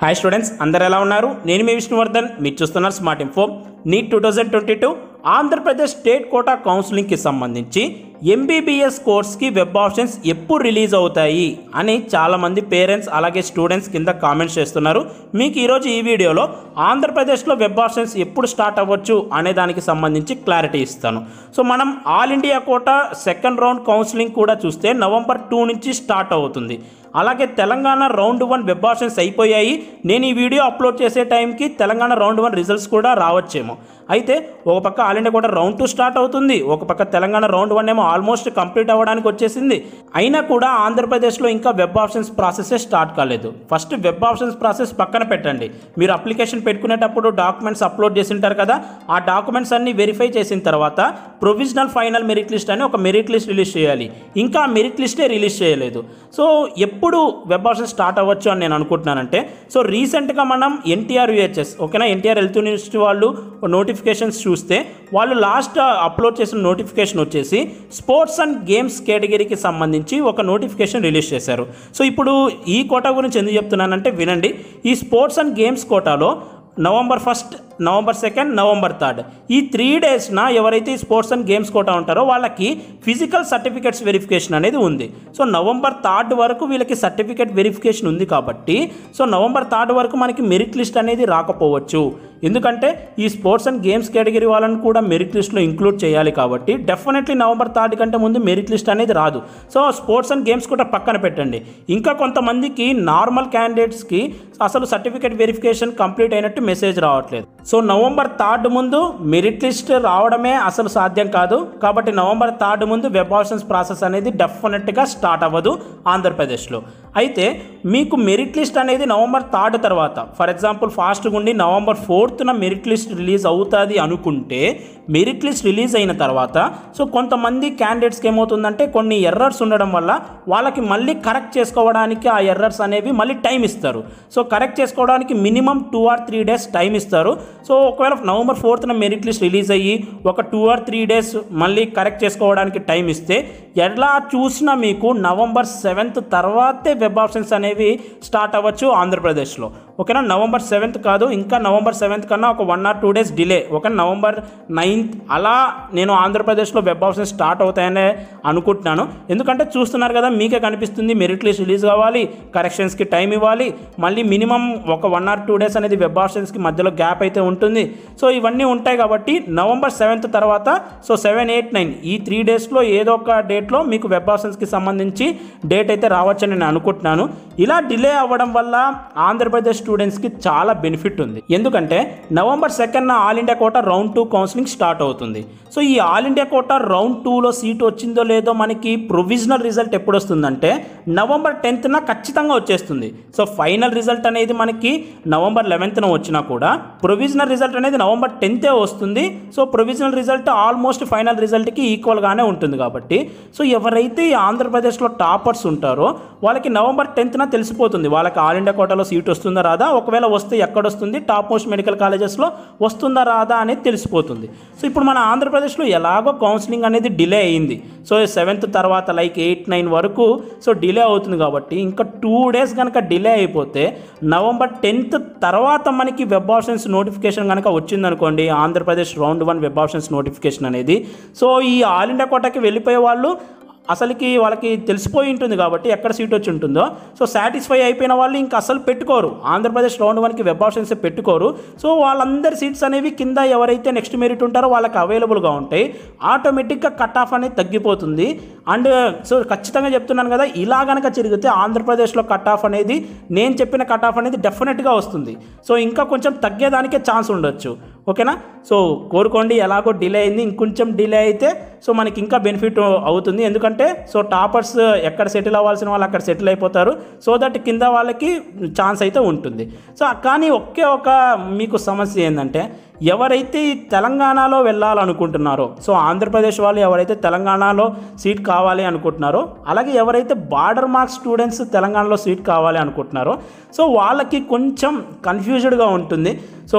hi students అందరు ఎలా ఉన్నారు నేను మీ విష్ణువర్ధన్ మీరు చూస్తున్నారు smart info NEET two thousand twenty two Andhra Pradesh state quota కౌన్సిలింగ్కి సంబంధించి ఎంబీబీఎస్ కోర్స్కి వెబ్ ఆప్షన్స్ ఎప్పుడు రిలీజ్ అవుతాయి అని చాలామంది పేరెంట్స్ అలాగే స్టూడెంట్స్ కింద కామెంట్స్ చేస్తున్నారు మీకు ఈరోజు ఈ వీడియోలో ఆంధ్రప్రదేశ్లో వెబ్ ఆప్షన్స్ ఎప్పుడు స్టార్ట్ అవ్వచ్చు అనే దానికి సంబంధించి క్లారిటీ ఇస్తాను సో మనం all India quota second round counselling కూడా చూస్తే నవంబర్ టూ నుంచి స్టార్ట్ అవుతుంది అలాగే Telangana round one web options అయిపోయాయి నేను ఈ వీడియో అప్లోడ్ చేసే టైంకి తెలంగాణ రౌండ్ వన్ రిజల్ట్స్ కూడా రావచ్చేమో అయితే ఒక పక్క ఆల్ ఇండియా కూడా రౌండ్ టూ స్టార్ట్ అవుతుంది ఒక పక్క తెలంగాణ రౌండ్ వన్ ఏమో ఆల్మోస్ట్ కంప్లీట్ అవ్వడానికి వచ్చేసింది అయినా కూడా ఆంధ్రప్రదేశ్లో ఇంకా వెబ్ ఆప్షన్స్ ప్రాసెస్ స్టార్ట్ కాలేదు ఫస్ట్ వెబ్ ఆప్షన్స్ ప్రాసెస్ పక్కన పెట్టండి మీరు అప్లికేషన్ పెట్టుకునేటప్పుడు డాక్యుమెంట్స్ అప్లోడ్ చేసి ఉంటారు కదా ఆ డాక్యుమెంట్స్ అన్ని వెరిఫై చేసిన తర్వాత ప్రొవిజనల్ ఫైనల్ మెరిట్ లిస్ట్ అని ఒక మెరిట్ లిస్ట్ రిలీజ్ చేయాలి ఇంకా మెరిట్ లిస్టే రిలీజ్ చేయలేదు సో ఎప్పుడు వెబ్ ఆప్షన్ స్టార్ట్ అవ్వచ్చు అని నేను అనుకుంటున్నానంటే సో రీసెంట్గా మనం ఎన్టీఆర్ యూహెచ్ఎస్ ఓకేనా ఎన్టీఆర్ హెల్త్ యూనివర్సిటీ వాళ్ళు నోటిఫికేషన్స్ చూస్తే వాళ్ళు లాస్ట్ అప్లోడ్ చేసిన నోటిఫికేషన్ వచ్చేసి స్పోర్ట్స్ అండ్ గేమ్స్ కేటగిరీకి సంబంధించి ఒక నోటిఫికేషన్ రిలీజ్ చేశారు సో ఇప్పుడు ఈ కోటా గురించి ఎందుకు చెప్తున్నానంటే వినండి ఈ స్పోర్ట్స్ అండ్ గేమ్స్ కోటాలో November first November second November third ఈ త్రీ డేస్న ఎవరైతే ఈ స్పోర్ట్స్ అండ్ గేమ్స్ కోటా ఉంటారో వాళ్ళకి ఫిజికల్ సర్టిఫికేట్స్ వెరిఫికేషన్ అనేది ఉంది సో నవంబర్ థర్డ్ వరకు వీళ్ళకి సర్టిఫికేట్ వెరిఫికేషన్ ఉంది కాబట్టి సో నవంబర్ థర్డ్ వరకు మనకి మెరిట్ లిస్ట్ అనేది రాకపోవచ్చు ఎందుకంటే ఈ స్పోర్ట్స్ అండ్ గేమ్స్ కేటగిరీ వాళ్ళని కూడా మెరిట్ లిస్ట్లో ఇంక్లూడ్ చేయాలి కాబట్టి డెఫినెట్లీ నవంబర్ థర్డ్ కంటే ముందు మెరిట్ లిస్ట్ అనేది రాదు సో స్పోర్ట్స్ అండ్ గేమ్స్ కూడా పక్కన పెట్టండి ఇంకా కొంతమందికి నార్మల్ క్యాండిడేట్స్కి అసలు సర్టిఫికేట్ వెరిఫికేషన్ కంప్లీట్ అయినట్టు మెసేజ్ రావట్లేదు సో నవంబర్ థర్డ్ ముందు మెరిట్ లిస్ట్ రావడమే అసలు సాధ్యం కాదు కాబట్టి నవంబర్ థర్డ్ ముందు వెబ్ ఆప్షన్స్ ప్రాసెస్ అనేది డెఫినెట్గా స్టార్ట్ అవ్వదు ఆంధ్రప్రదేశ్లో అయితే మీకు మెరిట్ లిస్ట్ అనేది నవంబర్ థర్డ్ తర్వాత ఫర్ ఎగ్జాంపుల్ ఫాస్ట్గా ఉండి నవంబర్ ఫోర్త్న మెరిట్ లిస్ట్ రిలీజ్ అవుతుంది అనుకుంటే మెరిట్ లిస్ట్ రిలీజ్ అయిన తర్వాత సో కొంతమంది క్యాండిడేట్స్కి ఏమవుతుందంటే కొన్ని ఎర్రర్స్ ఉండడం వల్ల వాళ్ళకి మళ్ళీ కరెక్ట్ చేసుకోవడానికి ఆ ఎర్రర్స్ అనేవి మళ్ళీ టైం ఇస్తారు సో కరెక్ట్ చేసుకోవడానికి minimum two or three days time ఇస్తారు సో ఒకవేళ నవంబర్ ఫోర్త్న మెరిట్ లిస్ట్ రిలీజ్ అయ్యి ఒక టూ ఆర్ త్రీ డేస్ మళ్ళీ కరెక్ట్ చేసుకోవడానికి టైం ఇస్తే ఎలా చూసినా మీకు నవంబర్ సెవెంత్ తర్వాతే వెబ్ ఆప్షన్స్ అనేవి స్టార్ట్ అవ్వచ్చు ఆంధ్రప్రదేశ్లో ఓకేనా నవంబర్ సెవెంత్ కాదు ఇంకా నవంబర్ సెవెంత్ కన్నా ఒక one or two days delay okay November ninth అలా నేను ఆంధ్రప్రదేశ్లో వెబ్ ఆప్షన్ స్టార్ట్ అవుతాయనే అనుకుంటున్నాను ఎందుకంటే చూస్తున్నారు కదా మీకే కనిపిస్తుంది మెరిట్ లిస్ట్ రిలీజ్ కావాలి కరెక్షన్స్కి టైం ఇవ్వాలి మళ్ళీ మినిమం ఒక వన్ ఆర్ టూ డేస్ అనేది వెబ్ ఆప్షన్స్కి మధ్యలో గ్యాప్ అయితే ఉంటుంది సో ఇవన్నీ ఉంటాయి కాబట్టి నవంబర్ సెవెంత్ తర్వాత సో సెవెన్ ఎయిట్ నైన్ ఈ త్రీ డేస్లో ఏదో ఒక డేట్లో మీకు వెబ్ ఆప్షన్స్కి సంబంధించి డేట్ అయితే రావచ్చని నేను అనుకుంటున్నాను ఇలా డిలే అవ్వడం వల్ల ఆంధ్రప్రదేశ్ స్టూడెంట్స్కి చాలా బెనిఫిట్ ఉంది ఎందుకంటే నవంబర్ సెకండ్న all India quota round two counselling start అవుతుంది సో ఈ ఆల్ ఇండియా కోటా రౌండ్ టూలో సీట్ వచ్చిందో లేదో మనకి ప్రొవిజనల్ రిజల్ట్ ఎప్పుడు వస్తుందంటే నవంబర్ టెన్త్న ఖచ్చితంగా వచ్చేస్తుంది సో ఫైనల్ రిజల్ట్ అనేది మనకి నవంబర్ లెవెన్త్న వచ్చినా కూడా ప్రొవిజనల్ రిజల్ట్ అనేది నవంబర్ టెన్తే వస్తుంది so provisional result almost final రిజల్ట్కి ఈక్వల్గానే ఉంటుంది కాబట్టి సో ఎవరైతే ఆంధ్రప్రదేశ్లో టాపర్స్ ఉంటారో వాళ్ళకి నవంబర్ టెన్త్న తెలిసిపోతుంది వాళ్ళకి ఆల్ ఇండియా కోటాలో సీట్ వస్తుందా రాదు రాదా ఒకవేళ వస్తే ఎక్కడొస్తుంది టాప్ మోస్ట్ మెడికల్ కాలేజెస్లో వస్తుందా రాదా అనేది తెలిసిపోతుంది సో ఇప్పుడు మన ఆంధ్రప్రదేశ్లో ఎలాగో కౌన్సిలింగ్ అనేది డిలే అయింది సో సెవెంత్ తర్వాత లైక్ ఎయిట్ నైన్ వరకు సో డిలే అవుతుంది కాబట్టి ఇంకా టూ డేస్ కనుక డిలే అయిపోతే నవంబర్ టెన్త్ తర్వాత మనకి వెబ్ ఆప్షన్స్ నోటిఫికేషన్ కనుక వచ్చిందనుకోండి Andhra Pradesh round one web options notification అనేది సో ఈ ఆల్ ఇండియా కోటాకి వెళ్ళిపోయే వాళ్ళు అసలుకి వాళ్ళకి తెలిసిపోయి ఉంటుంది కాబట్టి ఎక్కడ సీట్ వచ్చి ఉంటుందో సో సాటిస్ఫై అయిపోయిన వాళ్ళు ఇంకా అసలు పెట్టుకోరు ఆంధ్రప్రదేశ్ రౌండ్ వన్కి వెబ్ ఆప్షన్స్ పెట్టుకోరు సో వాళ్ళందరి సీట్స్ అనేవి కింద ఎవరైతే నెక్స్ట్ మెరిట్ ఉంటారో వాళ్ళకి అవైలబుల్గా ఉంటాయి ఆటోమేటిక్గా కట్ ఆఫ్ అనేది తగ్గిపోతుంది అండ్ సో ఖచ్చితంగా చెప్తున్నాను కదా ఇలా కనుక జరిగితే ఆంధ్రప్రదేశ్లో కట్ ఆఫ్ అనేది నేను చెప్పిన కట్ ఆఫ్ అనేది డెఫినెట్గా వస్తుంది సో ఇంకా కొంచెం తగ్గేదానికే ఛాన్స్ ఉండొచ్చు ఓకేనా సో కోరుకోండి ఎలాగో డిలే అయింది ఇంకొంచెం డిలే అయితే సో మనకి ఇంకా బెనిఫిట్ అవుతుంది ఎందుకంటే సో టాపర్స్ ఎక్కడ సెటిల్ అవ్వాల్సిన వాళ్ళు అక్కడ సెటిల్ అయిపోతారు సో దట్ కింద వాళ్ళకి ఛాన్స్ అయితే ఉంటుంది సో కానీ ఒకే ఒక మీకు సమస్య ఏంటంటే ఎవరైతే ఈ తెలంగాణలో వెళ్ళాలనుకుంటున్నారో సో ఆంధ్రప్రదేశ్ వాళ్ళు ఎవరైతే తెలంగాణలో సీట్ కావాలి అనుకుంటున్నారో అలాగే ఎవరైతే బార్డర్ మార్క్స్ స్టూడెంట్స్ తెలంగాణలో సీట్ కావాలి అనుకుంటున్నారో సో వాళ్ళకి కొంచెం కన్ఫ్యూజ్డ్గా ఉంటుంది సో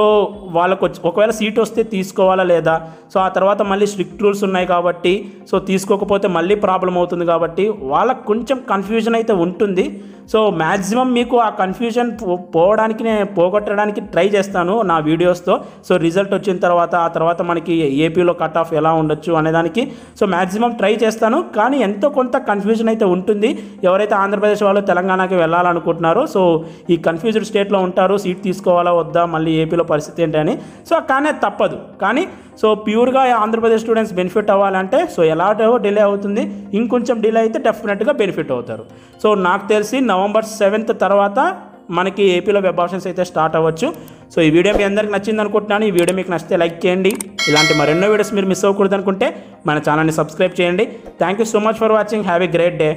వాళ్ళకు ఒకవేళ సీట్ వస్తే తీసుకోవాలా లేదా సో ఆ తర్వాత మళ్ళీ స్ట్రిక్ట్ రూల్స్ ఉన్నాయి కాబట్టి సో తీసుకోకపోతే మళ్ళీ ప్రాబ్లం అవుతుంది కాబట్టి వాళ్ళకు కొంచెం కన్ఫ్యూజన్ అయితే ఉంటుంది సో మ్యాక్సిమం మీకు ఆ కన్ఫ్యూజన్ పోవడానికి నేను పోగొట్టడానికి ట్రై చేస్తాను నా వీడియోస్తో సో రిజల్ట్ వచ్చిన తర్వాత ఆ తర్వాత మనకి ఏపీలో కట్ ఆఫ్ ఎలా ఉండొచ్చు అనేదానికి సో మ్యాక్సిమం ట్రై చేస్తాను కానీ ఎంతో కొంత కన్ఫ్యూజన్ అయితే ఉంటుంది ఎవరైతే ఆంధ్రప్రదేశ్ వాళ్ళు తెలంగాణకి వెళ్ళాలనుకుంటున్నారో సో ఈ కన్ఫ్యూజ్డ్ స్టేట్లో ఉంటారు సీట్ తీసుకోవాలా వద్దా మళ్ళీ ఏపీలో పరిస్థితి ఏంటని సో కానీ తప్పదు కానీ సో ప్యూర్గా ఆంధ్రప్రదేశ్ స్టూడెంట్స్ బెనిఫిట్ అవ్వాలంటే సో ఎలా డిలే అవుతుంది ఇంకొంచెం డిలే అయితే డెఫినెట్గా బెనిఫిట్ అవుతారు సో నాకు తెలిసి నవంబర్ సెవెంత్ తర్వాత మనకి ఏపీలో వెబ్ ఆప్షన్స్ అయితే స్టార్ట్ అవ్వచ్చు సో ఈ వీడియో మీ అందరికీ నచ్చింది అనుకుంటున్నాను ఈ వీడియో మీకు నచ్చితే లైక్ చేయండి ఇలాంటి మరెన్నో వీడియోస్ మీరు మిస్ అవ్వకూడదు అనుకుంటే మన ఛానల్ని సబ్స్క్రైబ్ చేయండి thank you so much for watching have a great day